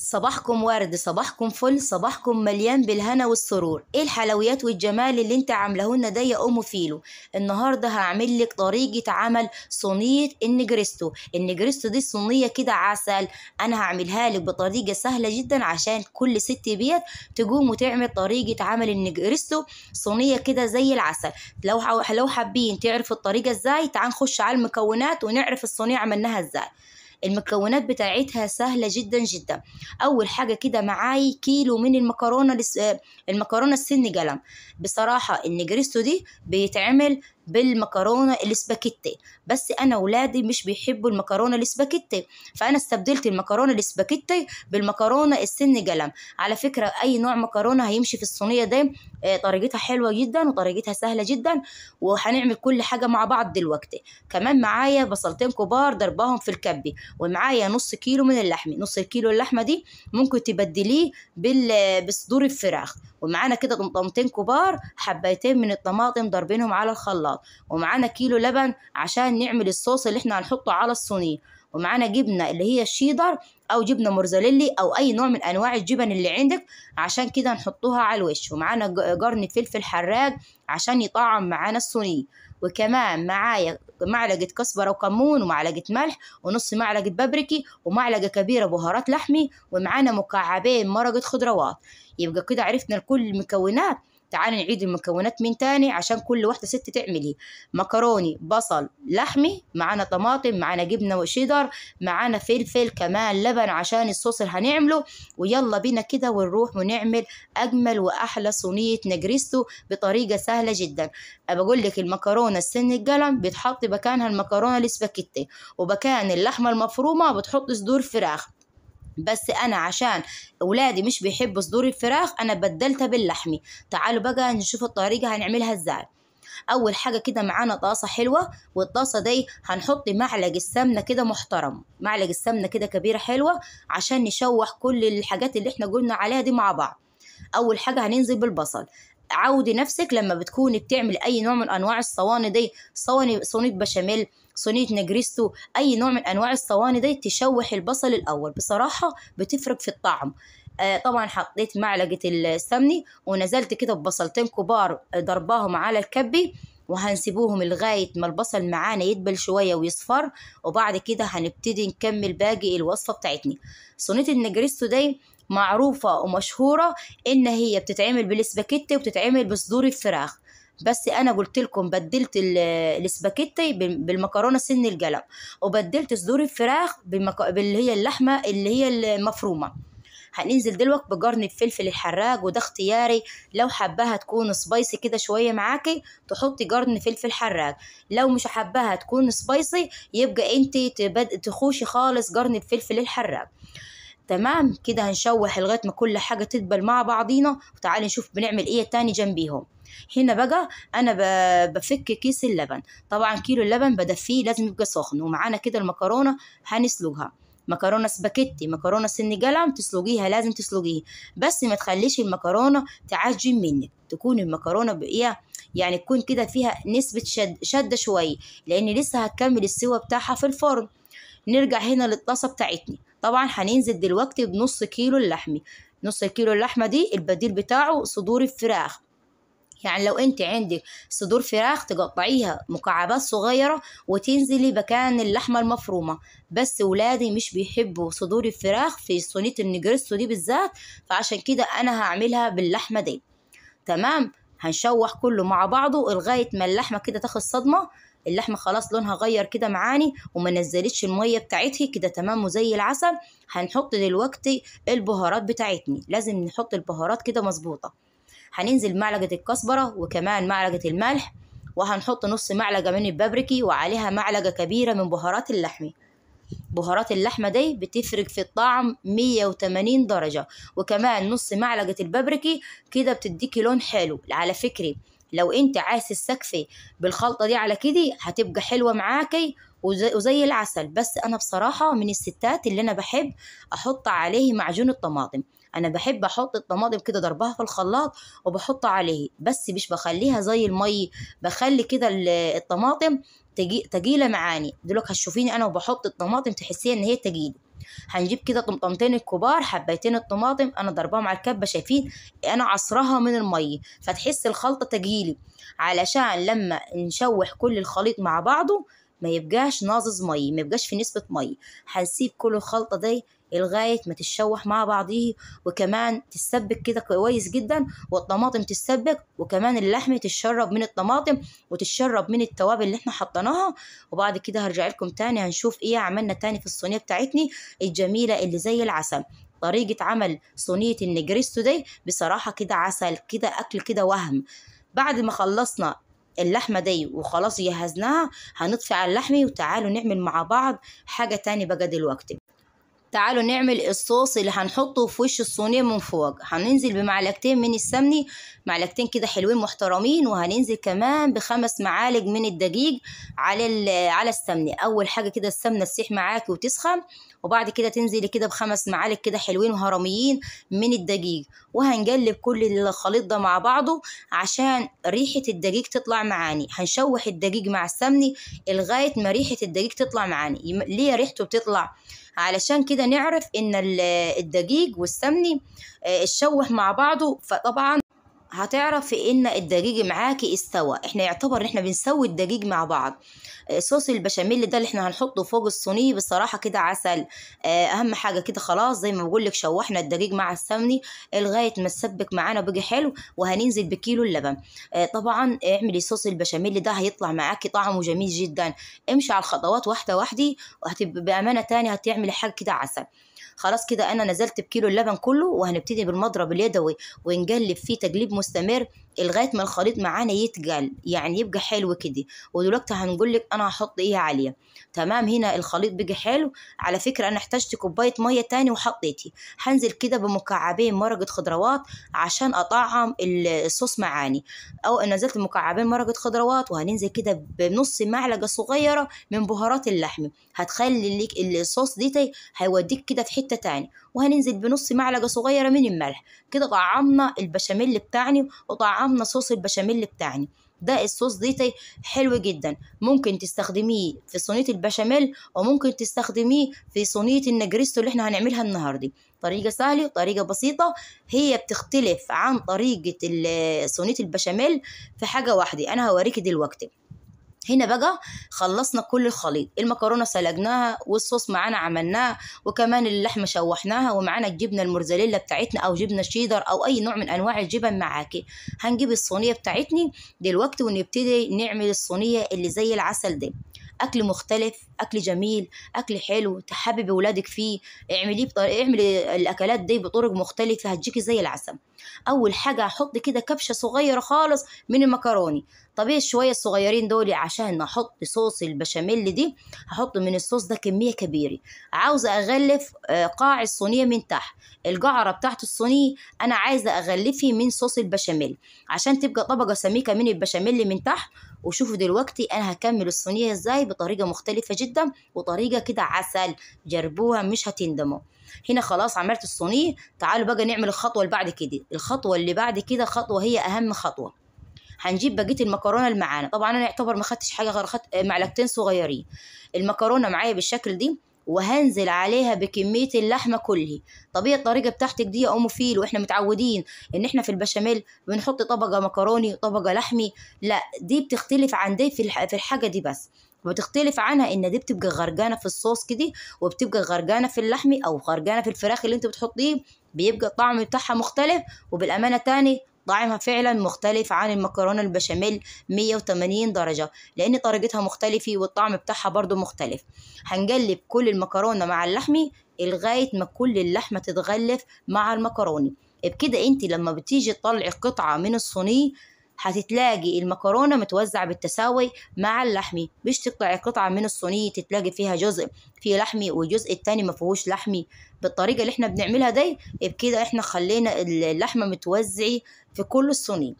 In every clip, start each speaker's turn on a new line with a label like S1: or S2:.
S1: صباحكم ورد صباحكم فل صباحكم مليان بالهنا والسرور ايه الحلويات والجمال اللي انت عاملهن ده يا ام فيلو النهارده هعمل لك طريقه عمل صينيه النجريستو النجريستو دي صينيه كده عسل انا هعملها لك بطريقه سهله جدا عشان كل ست بيت تقوم وتعمل طريقه عمل النجريستو صينيه كده زي العسل لو لو حابين تعرفوا الطريقه ازاي تعال نخش على المكونات ونعرف الصينيه عملناها ازاي المكونات بتاعتها سهلة جدا جدا أول حاجة كده معاي كيلو من المكرونة آه، المكرونة السن قلم بصراحة النجريستو دي بيتعمل بالمكرونه الاسباجيتي بس انا ولادي مش بيحبوا المكرونه الاسباجيتي فانا استبدلت المكرونه الاسباجيتي بالمكرونه السن قلم على فكره اي نوع مكرونه هيمشي في الصينيه دي آه، طريقتها حلوه جدا وطريقتها سهله جدا وهنعمل كل حاجه مع بعض دلوقتي كمان معايا بصلتين كبار ضربهم في الكبه ومعايا نص كيلو من اللحمه نص الكيلو اللحمه دي ممكن تبدليه بصدور الفراخ ومعانا كده طمطمتين كبار حبايتين من الطماطم ضاربينهم على الخلاط ومعانا كيلو لبن عشان نعمل الصوص اللي احنا هنحطه على الصينيه ومعانا جبنه اللي هي الشيدر او جبنه مرزليلي او اي نوع من انواع الجبن اللي عندك عشان كده نحطوها على الوش ومعانا قرن فلفل حراج عشان يطعم معانا الصينيه وكمان معايا معلقة كسبره وكمون ومعلقة ملح ونص معلقة بابريكي ومعلقة كبيرة بهارات لحمي ومعانا مكعبين مرقة خضروات يبقى كده عرفنا كل المكونات تعالى نعيد المكونات من تاني عشان كل واحدة ست تعملي مكروني بصل لحمي معانا طماطم معانا جبنة وشيدر معانا فلفل كمان لبن عشان الصوص اللي هنعمله ويلا بينا كده ونروح ونعمل أجمل وأحلى صينية نجريستو بطريقة سهلة جدا بقول لك المكرونة السن القلم بتحط مكانها المكرونة الاسباجيتي وبكان اللحمة المفرومة بتحط صدور فراخ بس انا عشان اولادي مش بيحبوا صدور الفراخ انا بدلتها باللحمي تعالوا بقى نشوف الطريقه هنعملها ازاي اول حاجه كده معانا طاسه حلوه والطاسه دي هنحط معلق السمنه كده محترم معلق السمنه كده كبيره حلوه عشان نشوح كل الحاجات اللي احنا قلنا عليها دي مع بعض اول حاجه هننزل بالبصل عودي نفسك لما بتكوني بتعملي اي نوع من انواع الصواني دي صواني صينيه بشاميل صينيه نجريستو اي نوع من انواع الصواني دي تشوح البصل الاول بصراحه بتفرق في الطعم آه طبعا حطيت معلقه السمنه ونزلت كده ببصلتين كبار ضرباهم على الكبي وهنسيبوهم لغاية ما البصل معانا يدبل شوية ويصفر وبعد كده هنبتدي نكمل باقي الوصفة بتاعتنا صينية النجريستو دي معروفة ومشهورة إن هي بتتعمل بالسباكيتي وبتتعمل بصدور الفراخ بس انا قلت لكم بدلت السباكيتي بالمكرونه سن القلم وبدلت صدور الفراخ بالمك... باللي هي اللحمه اللي هي المفرومه هننزل دلوقتي بجرن الفلفل الحراج وده اختياري لو حباها تكون سبايسي كده شويه معاكي تحطي جرن فلفل حراج لو مش حباها تكون سبايسي يبقى انت تخوشي خالص جرن الفلفل الحراج تمام كده هنشوح لغايه ما كل حاجه تدبل مع بعضينا وتعالي نشوف بنعمل ايه تاني جنبيهم هنا بقى انا بفك كيس اللبن طبعا كيلو اللبن بدفيه لازم يبقى سخن ومعانا كده المكرونه هنسلقها مكرونه سباكيتي مكرونه سن قلم تسلقيها لازم تسلقيها بس ما تخليش المكرونه تعجن منك تكون المكرونه بايه يعني تكون كده فيها نسبه شد شده شويه لان لسه هتكمل السوا بتاعها في الفرن نرجع هنا للطاسه بتاعتنا طبعا هننزل دلوقتي بنص كيلو اللحمة نص كيلو اللحمة دي البديل بتاعه صدور الفراخ يعني لو انت عندك صدور فراخ تقطعيها مكعبات صغيره وتنزلي مكان اللحمه المفرومه بس ولادي مش بيحبوا صدور الفراخ في صينيه النجرسو دي بالذات فعشان كده انا هعملها باللحمه دي تمام هنشوح كله مع بعضه لغايه ما اللحمه كده تاخد صدمه اللحمه خلاص لونها غير كده معاني وما نزلتش الميه بتاعتها كده تمام وزي العسل هنحط دلوقتي البهارات بتاعتنا لازم نحط البهارات كده مظبوطه هننزل معلقه الكزبره وكمان معلقه الملح وهنحط نص معلقه من البابريكي وعليها معلقه كبيره من بهارات اللحمه بهارات اللحمة دي بتفرق في الطعم 180 درجة وكمان نص معلقة البابريكي كده بتديكي لون حلو على فكرة لو انت عايز تستكفي بالخلطه دي على كده هتبقى حلوه معاكي وزي, وزي العسل بس انا بصراحه من الستات اللي انا بحب احط عليه معجون الطماطم انا بحب احط الطماطم كده ضربها في الخلاط وبحط عليه بس مش بخليها زي المي بخلي كده الطماطم تقيله تجيله معاني دلوقتي هتشوفيني انا وبحط الطماطم تحسيها ان هي تجيله هنجيب كده طمطمتين الكبار حبيتين الطماطم انا ضرباهم على الكبه شايفين انا عصرها من الميه فتحس الخلطه تجيلي علشان لما نشوح كل الخليط مع بعضه ما يبقاش ناظظ مي ما يبقاش في نسبة مي هنسيب كل الخلطة دي لغاية ما تتشوح مع بعضيه وكمان تتسبك كده كويس جدا والطماطم تتسبك وكمان اللحمة تتشرب من الطماطم وتتشرب من التوابل اللي احنا حطيناها وبعد كده هرجع لكم تاني هنشوف ايه عملنا تاني في الصينية بتاعتني الجميلة اللي زي العسل طريقة عمل صينية النجريستو دي بصراحة كده عسل كده أكل كده وهم بعد ما خلصنا اللحمة دي وخلاص جهزناها هنطفي على اللحمة وتعالوا نعمل مع بعض حاجة تاني بقى دلوقتي تعالوا نعمل الصوص اللي هنحطه في وش الصينيه من فوق هننزل بمعلقتين من السمنه معلقتين كده حلوين محترمين وهننزل كمان بخمس معالج من الدقيق على على السمنه اول حاجه كده السمنه تسيح معاكي وتسخن وبعد كده تنزلي كده بخمس معالج كده حلوين وهرميين من الدقيق وهنقلب كل الخليط ده مع بعضه عشان ريحه الدقيق تطلع معاني هنشوح الدقيق مع السمنه لغايه ما ريحه الدقيق تطلع معاني ليه ريحته بتطلع علشان كده نعرف ان الدقيق والسمني اتشوح آه، مع بعضه فطبعا هتعرفي ان الدقيق معاكي استوى احنا يعتبر احنا بنسوي الدقيق مع بعض آه، صوص البشاميل ده اللي احنا هنحطه فوق الصينيه بصراحه كده عسل آه، اهم حاجه كده خلاص زي ما بقول لك شوحنا الدقيق مع السمني لغايه ما تسبك معانا بقي حلو وهننزل بكيلو اللبن آه، طبعا اعملي صوص البشاميل ده هيطلع معاكي طعمه جميل جدا امشي على الخطوات واحده واحده وهتبقى بامانه تاني هتعملي حاجه كده عسل خلاص كده انا نزلت بكيلو اللبن كله وهنبتدي بالمضرب اليدوي ونجلب فيه تجليب مستمر لغايه ما الخليط معانا يتقل يعني يبقى حلو كده ودلوقتي هنقول لك انا هحط ايه عليه تمام هنا الخليط بقى حلو على فكره انا احتجت كوبايه ميه تاني وحطيتي هنزل كده بمكعبين مرقه خضروات عشان اطعم الصوص معاني او نزلت مكعبين مرقه خضروات وهننزل كده بنص معلقه صغيره من بهارات اللحم هتخلي لك الصوص ديتي هيوديك كده في حته تاني وهننزل بنص معلقه صغيره من الملح كده طعمنا البشاميل بتاعنا وطعمنا معاهم صوص البشاميل بتاعنا ده الصوص دي حلو جدا ممكن تستخدميه في صينيه البشاميل وممكن تستخدميه في صينيه النجريستو اللي احنا هنعملها النهارده طريقه سهله وطريقه بسيطه هي بتختلف عن طريقه صينيه البشاميل في حاجه واحده انا هوريكي دلوقتي هنا بقى خلصنا كل الخليط المكرونه سلقناها والصوص معانا عملناه وكمان اللحمه شوحناها ومعانا الجبنه المرزليلا بتاعتنا او جبنه شيدر او اي نوع من انواع الجبن معاكي هنجيب الصينيه بتاعتني دلوقتي ونبتدي نعمل الصينيه اللي زي العسل دي اكل مختلف اكل جميل اكل حلو تحببي ولادك فيه اعمليه بطر... اعملي الاكلات دي بطرق مختلفه هتجيكي زي العسل اول حاجه هحط كده كبشه صغيره خالص من المكروني طبيعي إيه شويه الصغيرين دول عشان احط صوص البشاميل دي هحط من الصوص ده كميه كبيره عاوزه اغلف آه، قاع الصينيه من تحت القعره بتاعت الصينيه انا عايزه اغلفي من صوص البشاميل عشان تبقى طبقه سميكه من البشاميل من تحت وشوفوا دلوقتي انا هكمل الصينيه ازاي بطريقه مختلفه جدا وطريقه كده عسل جربوها مش هتندموا هنا خلاص عملت الصينيه تعالوا بقى نعمل الخطوه اللي بعد كده الخطوه اللي بعد كده خطوه هي اهم خطوه هنجيب بقيه المكرونه اللي معانا طبعا انا يعتبر ما خدتش حاجه غير خدت معلقتين صغيرين المكرونه معايا بالشكل دي وهنزل عليها بكميه اللحمه كلها طبيعي الطريقه بتاعتك دي يا ام فيل واحنا متعودين ان احنا في البشاميل بنحط طبقه مكروني وطبقه لحمي لا دي بتختلف عن دي في الحاجه دي بس وبتختلف عنها ان دي بتبقى غرجانه في الصوص كده وبتبقى غرجانه في اللحم او غرجانه في الفراخ اللي انت بتحطيه بيبقى الطعم بتاعها مختلف وبالامانه تاني طعمها فعلا مختلف عن المكرونة البشاميل 180 درجة لأن طريقتها مختلفة والطعم بتاعها برضو مختلف هنقلب كل المكرونة مع اللحمة لغاية ما كل اللحمة تتغلف مع المكرونة بكده انت لما بتيجي تطلعي قطعة من الصينية هتتلاقي المكرونة متوزعة بالتساوي مع اللحمي مش تقطعي قطعة من الصينية تتلاقي فيها جزء فيه لحمي والجزء التاني ما فيهوش لحمي بالطريقة اللي احنا بنعملها دي بكده احنا خلينا اللحمة متوزعة في كل الصينية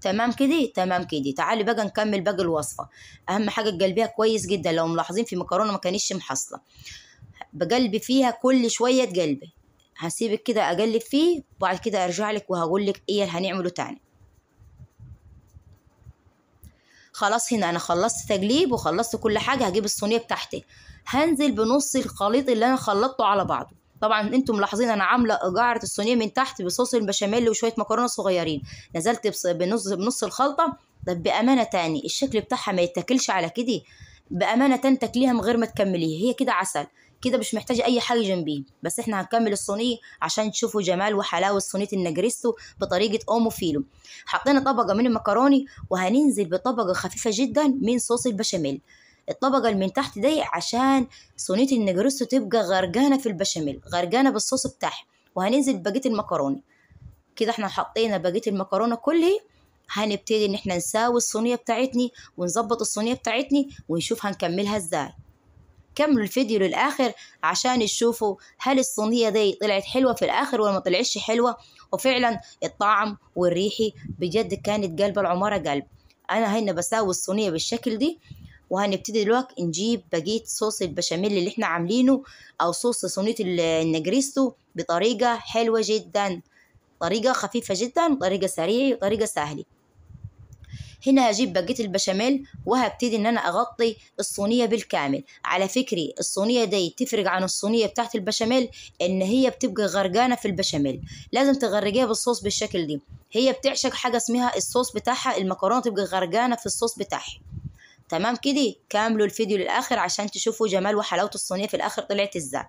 S1: تمام كده تمام كده تعالي بقى نكمل باقي الوصفه اهم حاجه تقلبيها كويس جدا لو ملاحظين في مكرونه ما كانتش محصله بقلبي فيها كل شويه تقلبي هسيبك كده اقلب فيه وبعد كده ارجع لك وهقول لك ايه اللي هنعمله تاني خلاص هنا انا خلصت تجليب وخلصت كل حاجه هجيب الصينيه بتاعتي هنزل بنص الخليط اللي انا خلطته على بعضه طبعا انتم ملاحظين انا عامله جعره الصينيه من تحت بصوص البشاميل وشويه مكرونه صغيرين نزلت بنص بنص الخلطه طب بامانه تاني الشكل بتاعها ما يتاكلش على كده بامانه تاكليها من غير ما تكمليه هي كده عسل كده مش محتاجه اي حاجه جنبيه بس احنا هنكمل الصينيه عشان تشوفوا جمال وحلاوه صينيه النجريسكو بطريقه اومو فيلو حطينا طبقه من المكروني وهننزل بطبقه خفيفه جدا من صوص البشاميل الطبقه اللي من تحت دي عشان صينيه النجريسكو تبقى غرقانه في البشاميل غرقانه بالصوص بتاعها وهننزل بقيه المكرونه كده احنا حطينا بقيه المكرونه كلها هنبتدي ان احنا نساوي الصينيه بتاعتني ونظبط الصينيه بتاعتني ونشوف هنكملها ازاي كملوا الفيديو للآخر عشان تشوفوا هل الصينية دي طلعت حلوة في الآخر ولا ما طلعتش حلوة وفعلا الطعم والريحي بجد كانت قلب العمارة قلب أنا هنا بساوي الصينية بالشكل دي وهنبتدي دلوقتي نجيب بقية صوص البشاميل اللي احنا عاملينه أو صوص صينية النجريستو بطريقة حلوة جدا طريقة خفيفة جدا وطريقة سريعة وطريقة سهلة هنا هجيب بقيه البشاميل وهبتدي ان انا اغطي الصينيه بالكامل على فكري الصينيه دي تفرق عن الصينيه بتاعه البشاميل ان هي بتبقى غرقانه في البشاميل لازم تغرقيها بالصوص بالشكل دي هي بتعشق حاجه اسمها الصوص بتاعها المكرونه تبقى غرقانه في الصوص بتاعها تمام كده كملوا الفيديو للاخر عشان تشوفوا جمال وحلاوه الصينيه في الاخر طلعت ازاي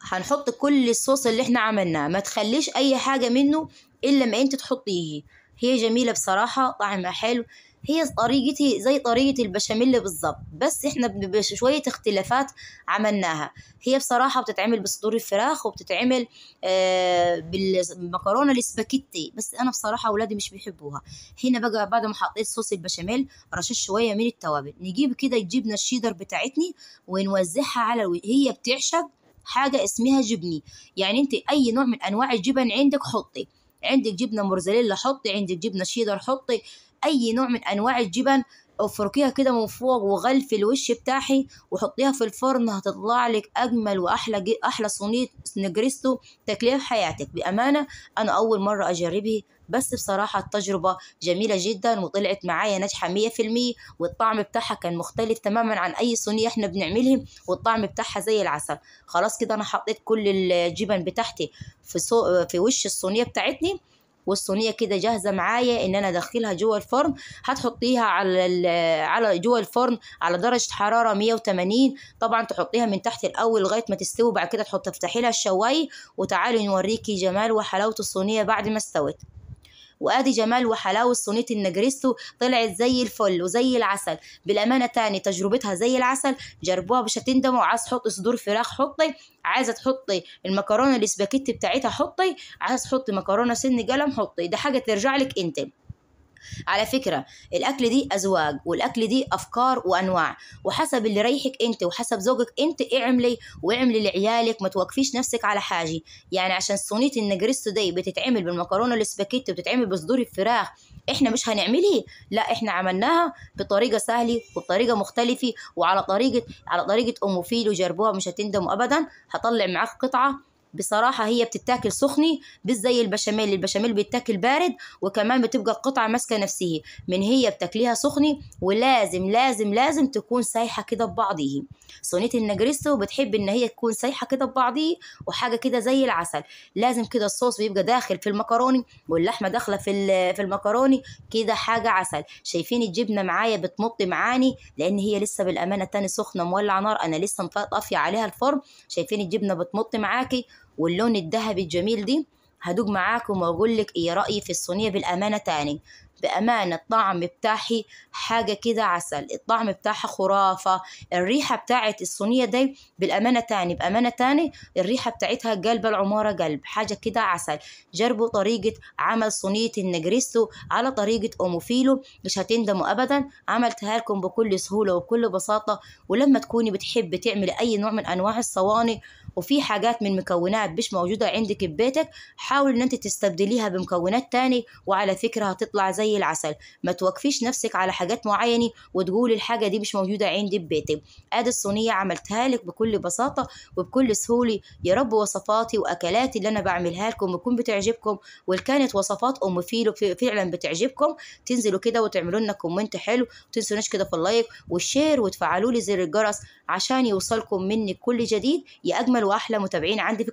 S1: هنحط كل الصوص اللي احنا عملناه ما تخليش اي حاجه منه الا ما انت تحطيه هي جميلة بصراحة طعمها حلو هي طريقتي زي طريقة البشاميل بالظبط بس احنا بشوية اختلافات عملناها هي بصراحة بتتعمل بصدور الفراخ وبتتعمل آه، بالمكرونة الاسباكيتي بس انا بصراحة اولادي مش بيحبوها هنا بقى بعد ما حطيت صوص البشاميل رشيت شوية من التوابل نجيب كده جبنة الشيدر بتاعتني ونوزعها على هي بتعشق حاجة اسمها جبني يعني انت اي نوع من انواع الجبن عندك حطي عندك جبنه مرزليلا حطي عندك جبنه شيدر حطي اي نوع من انواع الجبن افركيها كده من فوق وغلفي الوش بتاعي وحطيها في الفرن هتطلع لك اجمل واحلى احلى صينيه نجريستو تاكليها في حياتك بامانه انا اول مره اجربه بس بصراحة التجربة جميلة جدا وطلعت معايا ناجحة مية في المية والطعم بتاعها كان مختلف تماما عن أي صينية احنا بنعملهم والطعم بتاعها زي العسل خلاص كده أنا حطيت كل الجبن بتاعتي في, سو... في وش الصينية بتاعتني والصينيه كده جاهزه معايا ان انا ادخلها جوا الفرن هتحطيها على ال... على جوا الفرن على درجه حراره 180 طبعا تحطيها من تحت الاول لغايه ما تستوي وبعد كده تحط تفتحي لها الشوايه وتعالي نوريكي جمال وحلاوه الصينيه بعد ما استوت وادي جمال وحلاوه صينيه النجريسو طلعت زي الفل وزي العسل بالامانه تاني تجربتها زي العسل جربوها مش هتندموا عايز تحطي صدور فراخ حطي عايزه تحطي المكرونه الاسباجيتي بتاعتها حطي عايز تحطي مكرونه سن قلم حطي ده حاجه ترجع لك انت على فكرة الأكل دي أزواج والأكل دي أفكار وأنواع وحسب اللي ريحك أنت وحسب زوجك أنت اعملي واعملي لعيالك ما توقفيش نفسك على حاجة يعني عشان صينية النجرستو دي بتتعمل بالمكرونة الاسباكيتي وبتتعمل بصدور الفراخ احنا مش هنعملها لا احنا عملناها بطريقه سهله وبطريقه مختلفه وعلى طريقه على طريقه ام فيل وجربوها مش هتندموا ابدا هطلع معاك قطعه بصراحه هي بتتاكل سخني مش زي البشاميل البشاميل بيتاكل بارد وكمان بتبقى القطعه ماسكه نفسه من هي بتاكليها سخني ولازم لازم لازم تكون سايحه كده ببعضيه صينيه النجريسو بتحب ان هي تكون سايحه كده ببعضيه وحاجه كده زي العسل لازم كده الصوص بيبقى داخل في المكروني واللحمه داخله في في المكروني كده حاجه عسل شايفين الجبنه معايا بتمط معاني لان هي لسه بالامانه تاني سخنه مولعه نار انا لسه مطفيه عليها الفرن شايفين الجبنه بتمط معاكي واللون الذهبي الجميل دي هدوق معاكم واقول لك ايه رايي في الصينيه بالامانه تاني بامانه الطعم بتاعي حاجه كده عسل الطعم بتاعها خرافه الريحه بتاعت الصينيه دي بالامانه تاني بامانه تاني الريحه بتاعتها قلب العماره قلب حاجه كده عسل جربوا طريقه عمل صينيه النجريسو على طريقه اوموفيلو مش هتندموا ابدا عملتها لكم بكل سهوله وبكل بساطه ولما تكوني بتحبي تعملي اي نوع من انواع الصواني وفي حاجات من مكونات مش موجودة عندك ببيتك حاول ان انت تستبدليها بمكونات تاني وعلى فكرة هتطلع زي العسل ما توقفيش نفسك على حاجات معينة وتقولي الحاجة دي مش موجودة عندي ببيتك ادي الصينية عملتها لك بكل بساطة وبكل سهولة يا رب وصفاتي واكلاتي اللي انا بعملها لكم يكون بتعجبكم والكانت وصفات ام فيلو فعلا بتعجبكم تنزلوا كده وتعملوا لنا كومنت حلو تنسوناش كده في اللايك والشير وتفعلوا لي زر الجرس عشان يوصلكم مني كل جديد يا اجمل واحلى متابعين عندي في